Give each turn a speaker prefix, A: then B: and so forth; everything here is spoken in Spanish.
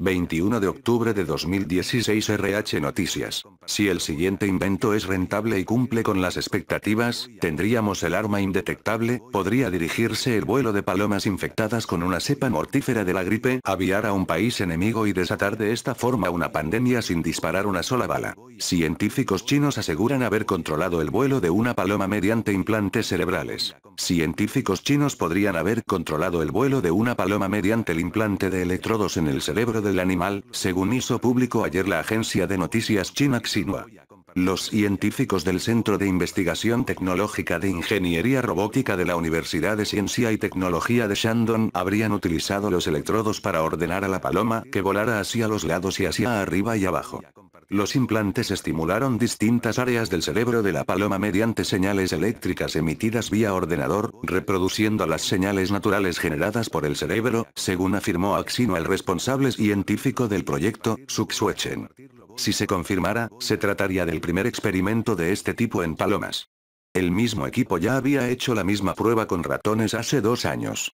A: 21 de octubre de 2016 RH Noticias. Si el siguiente invento es rentable y cumple con las expectativas, tendríamos el arma indetectable, podría dirigirse el vuelo de palomas infectadas con una cepa mortífera de la gripe, aviar a un país enemigo y desatar de esta forma una pandemia sin disparar una sola bala. Científicos chinos aseguran haber controlado el vuelo de una paloma mediante implantes cerebrales científicos chinos podrían haber controlado el vuelo de una paloma mediante el implante de electrodos en el cerebro del animal, según hizo público ayer la agencia de noticias china Xinhua. Los científicos del Centro de Investigación Tecnológica de Ingeniería Robótica de la Universidad de Ciencia y Tecnología de Shandong habrían utilizado los electrodos para ordenar a la paloma que volara hacia los lados y hacia arriba y abajo los implantes estimularon distintas áreas del cerebro de la paloma mediante señales eléctricas emitidas vía ordenador, reproduciendo las señales naturales generadas por el cerebro, según afirmó Axino el responsable científico del proyecto, suksuechen. Si se confirmara, se trataría del primer experimento de este tipo en palomas. El mismo equipo ya había hecho la misma prueba con ratones hace dos años.